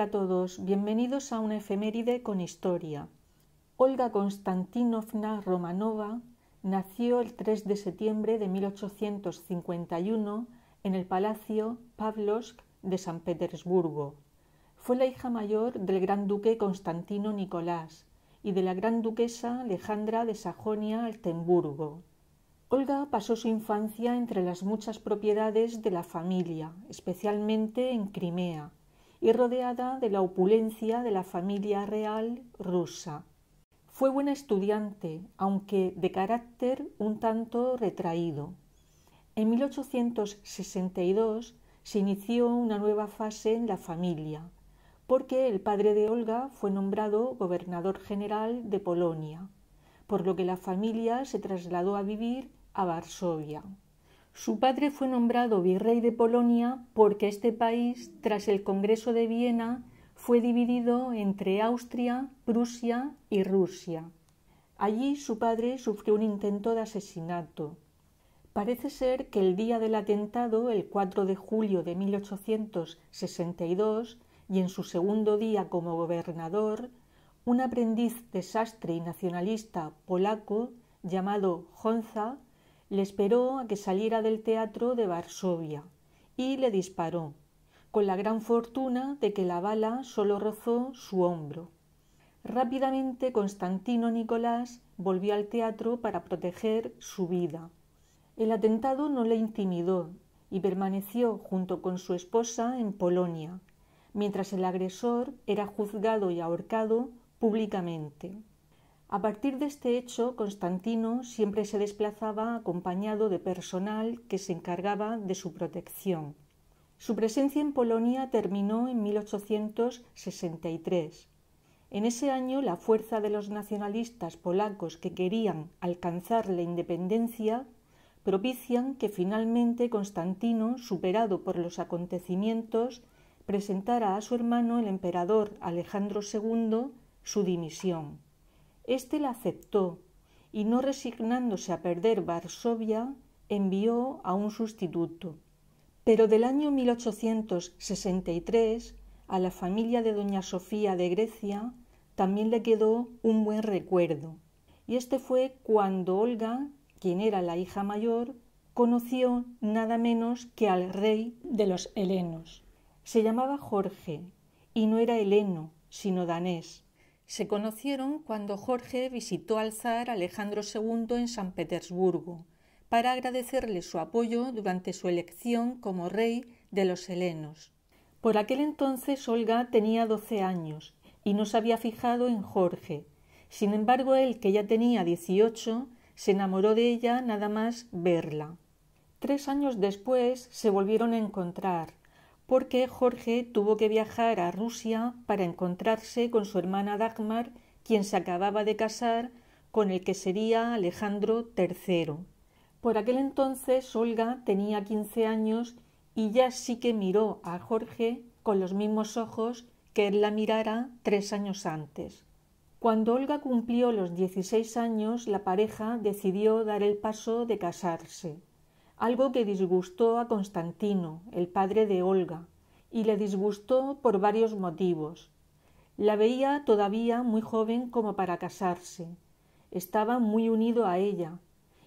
a todos, bienvenidos a una efeméride con historia. Olga Konstantinovna Romanova nació el 3 de septiembre de 1851 en el Palacio Pavlovsk de San Petersburgo. Fue la hija mayor del gran duque Constantino Nicolás y de la gran duquesa Alejandra de Sajonia-Altenburgo. Olga pasó su infancia entre las muchas propiedades de la familia, especialmente en Crimea y rodeada de la opulencia de la familia real rusa. Fue buena estudiante, aunque de carácter un tanto retraído. En 1862 se inició una nueva fase en la familia, porque el padre de Olga fue nombrado gobernador general de Polonia, por lo que la familia se trasladó a vivir a Varsovia. Su padre fue nombrado virrey de Polonia porque este país, tras el Congreso de Viena, fue dividido entre Austria, Prusia y Rusia. Allí su padre sufrió un intento de asesinato. Parece ser que el día del atentado, el 4 de julio de 1862, y en su segundo día como gobernador, un aprendiz de sastre y nacionalista polaco llamado Honza le esperó a que saliera del teatro de Varsovia y le disparó, con la gran fortuna de que la bala solo rozó su hombro. Rápidamente Constantino Nicolás volvió al teatro para proteger su vida. El atentado no le intimidó y permaneció junto con su esposa en Polonia, mientras el agresor era juzgado y ahorcado públicamente. A partir de este hecho, Constantino siempre se desplazaba acompañado de personal que se encargaba de su protección. Su presencia en Polonia terminó en 1863. En ese año la fuerza de los nacionalistas polacos que querían alcanzar la independencia propician que finalmente Constantino, superado por los acontecimientos, presentara a su hermano el emperador Alejandro II su dimisión. Este la aceptó y, no resignándose a perder Varsovia, envió a un sustituto. Pero del año 1863 a la familia de doña Sofía de Grecia también le quedó un buen recuerdo. Y este fue cuando Olga, quien era la hija mayor, conoció nada menos que al rey de los helenos. Se llamaba Jorge y no era heleno, sino danés. Se conocieron cuando Jorge visitó al zar Alejandro II en San Petersburgo para agradecerle su apoyo durante su elección como rey de los helenos. Por aquel entonces Olga tenía doce años y no se había fijado en Jorge. Sin embargo, él, que ya tenía dieciocho, se enamoró de ella nada más verla. Tres años después se volvieron a encontrar porque Jorge tuvo que viajar a Rusia para encontrarse con su hermana Dagmar, quien se acababa de casar con el que sería Alejandro III. Por aquel entonces Olga tenía quince años y ya sí que miró a Jorge con los mismos ojos que él la mirara tres años antes. Cuando Olga cumplió los dieciséis años, la pareja decidió dar el paso de casarse algo que disgustó a Constantino, el padre de Olga, y le disgustó por varios motivos. La veía todavía muy joven como para casarse. Estaba muy unido a ella,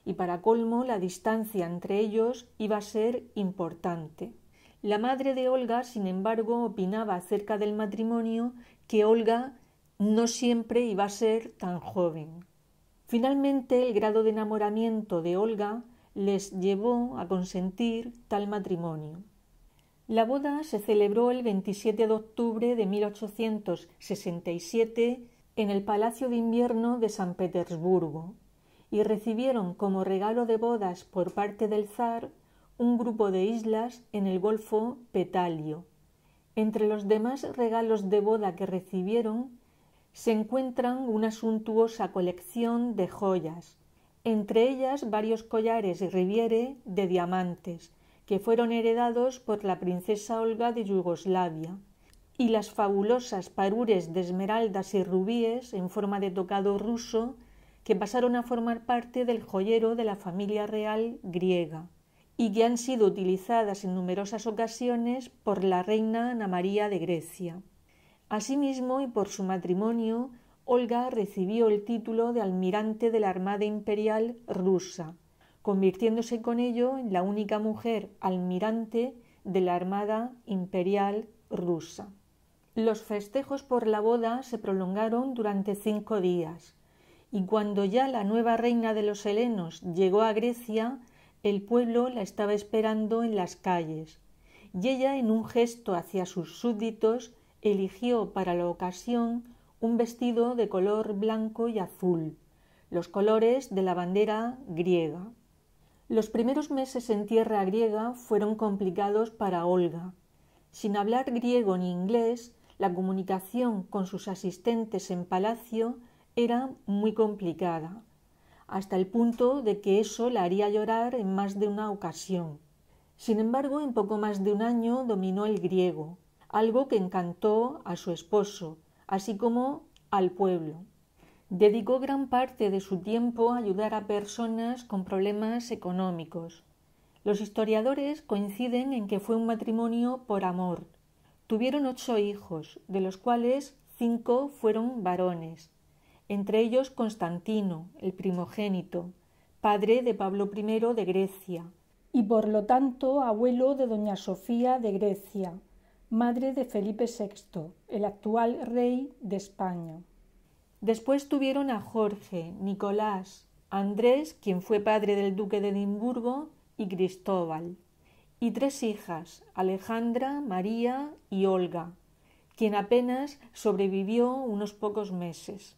y para colmo la distancia entre ellos iba a ser importante. La madre de Olga, sin embargo, opinaba acerca del matrimonio que Olga no siempre iba a ser tan joven. Finalmente, el grado de enamoramiento de Olga les llevó a consentir tal matrimonio. La boda se celebró el 27 de octubre de 1867 en el Palacio de Invierno de San Petersburgo y recibieron como regalo de bodas por parte del zar un grupo de islas en el Golfo Petalio. Entre los demás regalos de boda que recibieron se encuentran una suntuosa colección de joyas, entre ellas varios collares y Riviere de diamantes, que fueron heredados por la princesa Olga de Yugoslavia, y las fabulosas parures de esmeraldas y rubíes en forma de tocado ruso que pasaron a formar parte del joyero de la familia real griega y que han sido utilizadas en numerosas ocasiones por la reina Ana María de Grecia. Asimismo, y por su matrimonio, Olga recibió el título de almirante de la Armada Imperial rusa, convirtiéndose con ello en la única mujer almirante de la Armada Imperial rusa. Los festejos por la boda se prolongaron durante cinco días, y cuando ya la nueva reina de los helenos llegó a Grecia, el pueblo la estaba esperando en las calles, y ella, en un gesto hacia sus súbditos, eligió para la ocasión un vestido de color blanco y azul, los colores de la bandera griega. Los primeros meses en tierra griega fueron complicados para Olga. Sin hablar griego ni inglés, la comunicación con sus asistentes en palacio era muy complicada, hasta el punto de que eso la haría llorar en más de una ocasión. Sin embargo, en poco más de un año dominó el griego, algo que encantó a su esposo, así como al pueblo. Dedicó gran parte de su tiempo a ayudar a personas con problemas económicos. Los historiadores coinciden en que fue un matrimonio por amor. Tuvieron ocho hijos, de los cuales cinco fueron varones, entre ellos Constantino, el primogénito, padre de Pablo I de Grecia, y por lo tanto abuelo de doña Sofía de Grecia, madre de Felipe VI, el actual rey de España. Después tuvieron a Jorge, Nicolás, Andrés, quien fue padre del duque de Edimburgo, y Cristóbal, y tres hijas, Alejandra, María y Olga, quien apenas sobrevivió unos pocos meses.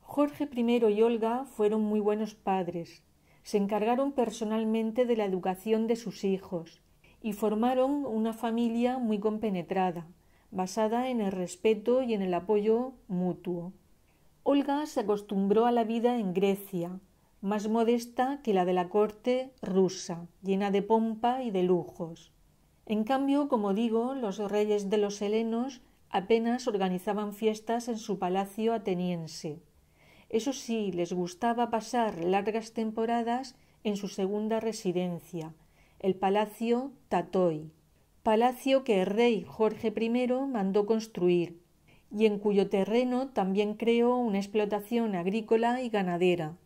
Jorge I y Olga fueron muy buenos padres. Se encargaron personalmente de la educación de sus hijos y formaron una familia muy compenetrada, basada en el respeto y en el apoyo mutuo. Olga se acostumbró a la vida en Grecia, más modesta que la de la corte rusa, llena de pompa y de lujos. En cambio, como digo, los reyes de los helenos apenas organizaban fiestas en su palacio ateniense. Eso sí, les gustaba pasar largas temporadas en su segunda residencia, el Palacio Tatoy, palacio que el rey Jorge I mandó construir y en cuyo terreno también creó una explotación agrícola y ganadera.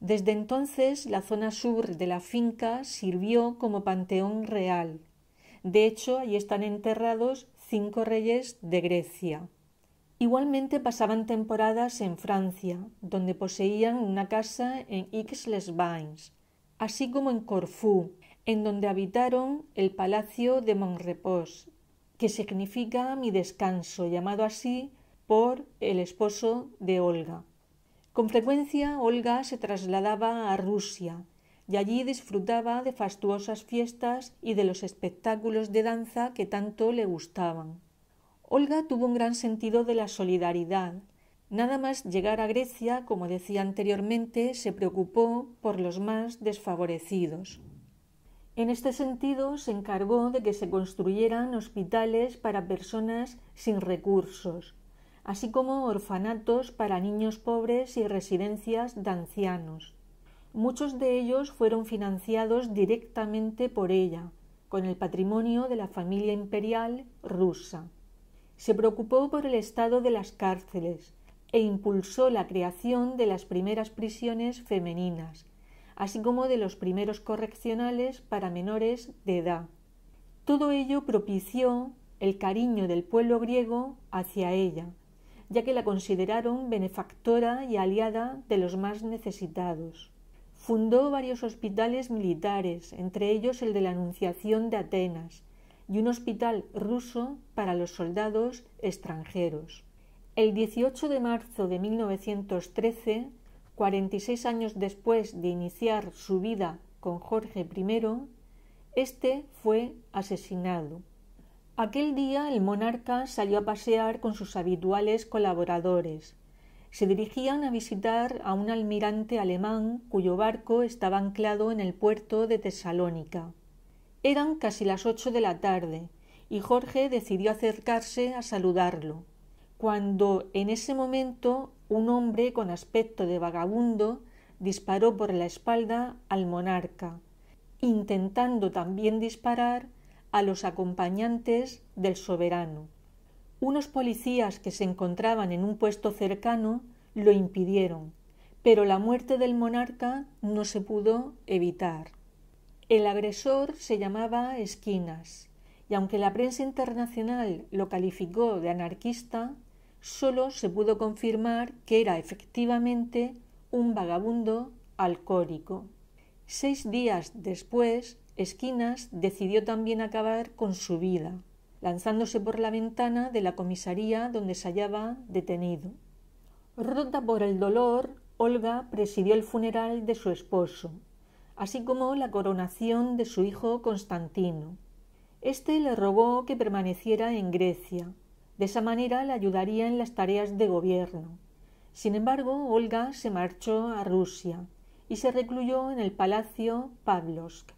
Desde entonces la zona sur de la finca sirvió como panteón real. De hecho, ahí están enterrados cinco reyes de Grecia. Igualmente pasaban temporadas en Francia, donde poseían una casa en Aix-les-Bains, así como en Corfú, en donde habitaron el palacio de Monrepos, que significa mi descanso, llamado así por el esposo de Olga. Con frecuencia Olga se trasladaba a Rusia y allí disfrutaba de fastuosas fiestas y de los espectáculos de danza que tanto le gustaban. Olga tuvo un gran sentido de la solidaridad. Nada más llegar a Grecia, como decía anteriormente, se preocupó por los más desfavorecidos. En este sentido, se encargó de que se construyeran hospitales para personas sin recursos, así como orfanatos para niños pobres y residencias de ancianos. Muchos de ellos fueron financiados directamente por ella, con el patrimonio de la familia imperial rusa. Se preocupó por el estado de las cárceles e impulsó la creación de las primeras prisiones femeninas, así como de los primeros correccionales para menores de edad. Todo ello propició el cariño del pueblo griego hacia ella, ya que la consideraron benefactora y aliada de los más necesitados. Fundó varios hospitales militares, entre ellos el de la Anunciación de Atenas, y un hospital ruso para los soldados extranjeros. El 18 de marzo de 1913 seis años después de iniciar su vida con Jorge I, este fue asesinado. Aquel día el monarca salió a pasear con sus habituales colaboradores. Se dirigían a visitar a un almirante alemán cuyo barco estaba anclado en el puerto de Tesalónica. Eran casi las ocho de la tarde y Jorge decidió acercarse a saludarlo, cuando en ese momento un hombre con aspecto de vagabundo disparó por la espalda al monarca, intentando también disparar a los acompañantes del soberano. Unos policías que se encontraban en un puesto cercano lo impidieron, pero la muerte del monarca no se pudo evitar. El agresor se llamaba Esquinas, y aunque la prensa internacional lo calificó de anarquista, solo se pudo confirmar que era efectivamente un vagabundo alcohólico. Seis días después, Esquinas decidió también acabar con su vida, lanzándose por la ventana de la comisaría donde se hallaba detenido. Rota por el dolor, Olga presidió el funeral de su esposo, así como la coronación de su hijo Constantino. Este le rogó que permaneciera en Grecia, de esa manera la ayudaría en las tareas de gobierno. Sin embargo, Olga se marchó a Rusia y se recluyó en el Palacio Pavlovsk.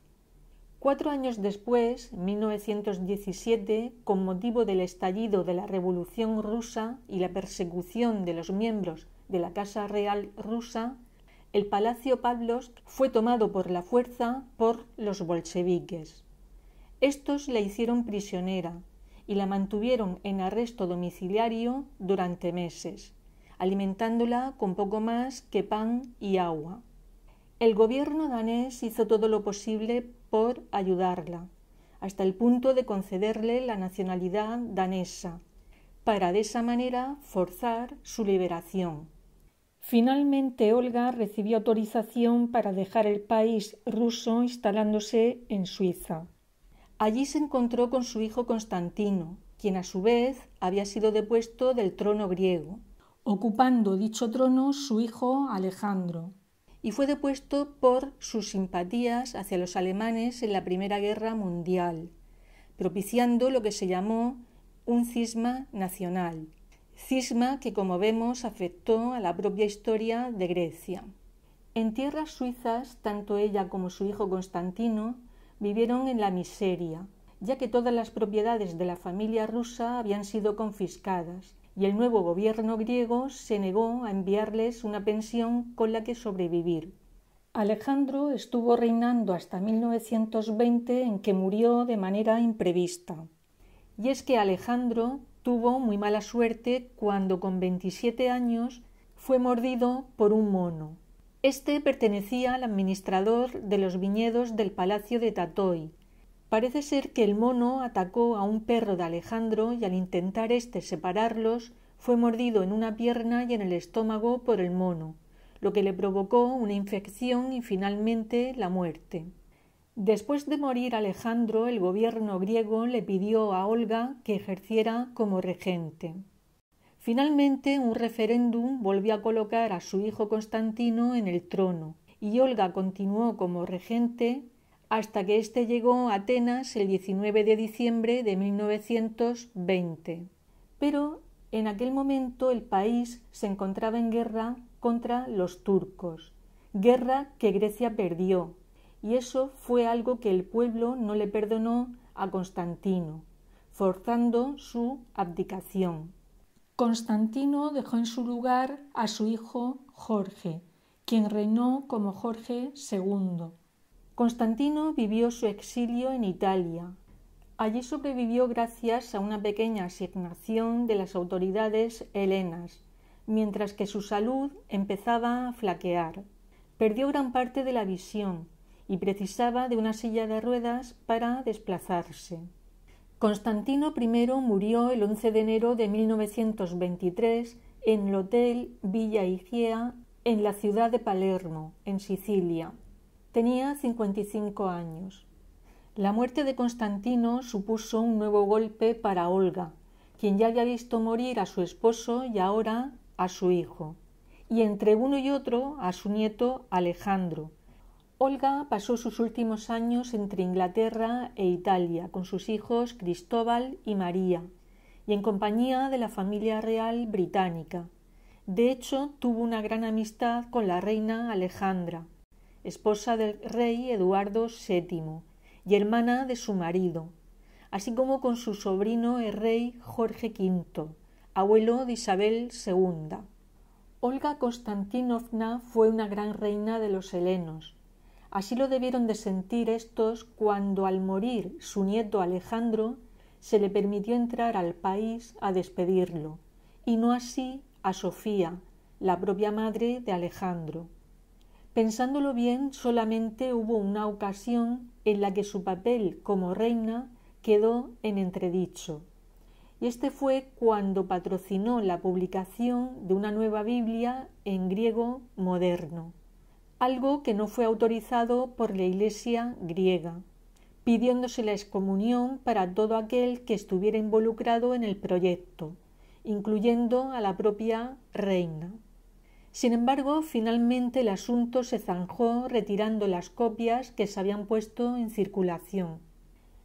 Cuatro años después, 1917, con motivo del estallido de la Revolución rusa y la persecución de los miembros de la Casa Real rusa, el Palacio Pavlovsk fue tomado por la fuerza por los bolcheviques. Estos la hicieron prisionera y la mantuvieron en arresto domiciliario durante meses, alimentándola con poco más que pan y agua. El gobierno danés hizo todo lo posible por ayudarla, hasta el punto de concederle la nacionalidad danesa, para de esa manera forzar su liberación. Finalmente, Olga recibió autorización para dejar el país ruso instalándose en Suiza. Allí se encontró con su hijo Constantino, quien a su vez había sido depuesto del trono griego, ocupando dicho trono su hijo Alejandro, y fue depuesto por sus simpatías hacia los alemanes en la Primera Guerra Mundial, propiciando lo que se llamó un cisma nacional, cisma que como vemos afectó a la propia historia de Grecia. En tierras suizas, tanto ella como su hijo Constantino vivieron en la miseria, ya que todas las propiedades de la familia rusa habían sido confiscadas y el nuevo gobierno griego se negó a enviarles una pensión con la que sobrevivir. Alejandro estuvo reinando hasta 1920 en que murió de manera imprevista. Y es que Alejandro tuvo muy mala suerte cuando con 27 años fue mordido por un mono. Este pertenecía al administrador de los viñedos del palacio de Tatoy. Parece ser que el mono atacó a un perro de Alejandro y al intentar éste separarlos fue mordido en una pierna y en el estómago por el mono, lo que le provocó una infección y finalmente la muerte. Después de morir Alejandro, el gobierno griego le pidió a Olga que ejerciera como regente. Finalmente, un referéndum volvió a colocar a su hijo Constantino en el trono, y Olga continuó como regente hasta que éste llegó a Atenas el 19 de diciembre de 1920. Pero en aquel momento el país se encontraba en guerra contra los turcos, guerra que Grecia perdió, y eso fue algo que el pueblo no le perdonó a Constantino, forzando su abdicación. Constantino dejó en su lugar a su hijo Jorge, quien reinó como Jorge II. Constantino vivió su exilio en Italia. Allí sobrevivió gracias a una pequeña asignación de las autoridades helenas, mientras que su salud empezaba a flaquear. Perdió gran parte de la visión y precisaba de una silla de ruedas para desplazarse. Constantino I murió el 11 de enero de 1923 en el Hotel Villa Igea, en la ciudad de Palermo, en Sicilia. Tenía 55 años. La muerte de Constantino supuso un nuevo golpe para Olga, quien ya había visto morir a su esposo y ahora a su hijo, y entre uno y otro a su nieto Alejandro, Olga pasó sus últimos años entre Inglaterra e Italia con sus hijos Cristóbal y María, y en compañía de la familia real británica. De hecho, tuvo una gran amistad con la reina Alejandra, esposa del rey Eduardo VII y hermana de su marido, así como con su sobrino el rey Jorge V, abuelo de Isabel II. Olga Konstantinovna fue una gran reina de los helenos, Así lo debieron de sentir estos cuando al morir su nieto Alejandro se le permitió entrar al país a despedirlo, y no así a Sofía, la propia madre de Alejandro. Pensándolo bien, solamente hubo una ocasión en la que su papel como reina quedó en entredicho. Y este fue cuando patrocinó la publicación de una nueva Biblia en griego moderno algo que no fue autorizado por la Iglesia griega, pidiéndose la excomunión para todo aquel que estuviera involucrado en el proyecto, incluyendo a la propia reina. Sin embargo, finalmente el asunto se zanjó retirando las copias que se habían puesto en circulación.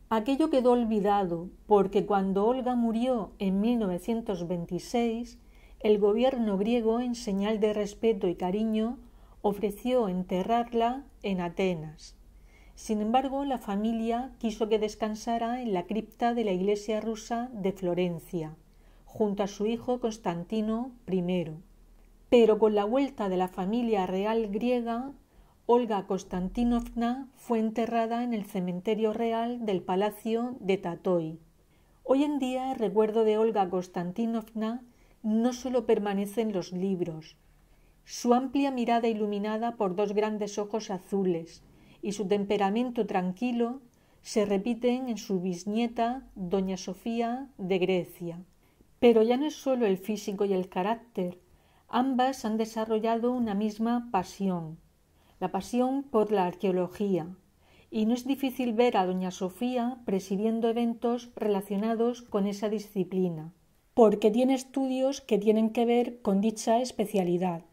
Aquello quedó olvidado porque cuando Olga murió en 1926, el gobierno griego, en señal de respeto y cariño, ofreció enterrarla en Atenas. Sin embargo, la familia quiso que descansara en la cripta de la iglesia rusa de Florencia, junto a su hijo Constantino I. Pero con la vuelta de la familia real griega, Olga Konstantinovna fue enterrada en el cementerio real del palacio de Tatoy. Hoy en día el recuerdo de Olga Konstantinovna no solo permanece en los libros, su amplia mirada iluminada por dos grandes ojos azules y su temperamento tranquilo se repiten en su bisnieta, doña Sofía de Grecia. Pero ya no es solo el físico y el carácter, ambas han desarrollado una misma pasión, la pasión por la arqueología, y no es difícil ver a doña Sofía presidiendo eventos relacionados con esa disciplina, porque tiene estudios que tienen que ver con dicha especialidad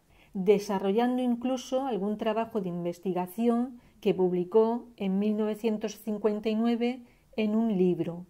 desarrollando incluso algún trabajo de investigación que publicó en 1959 en un libro,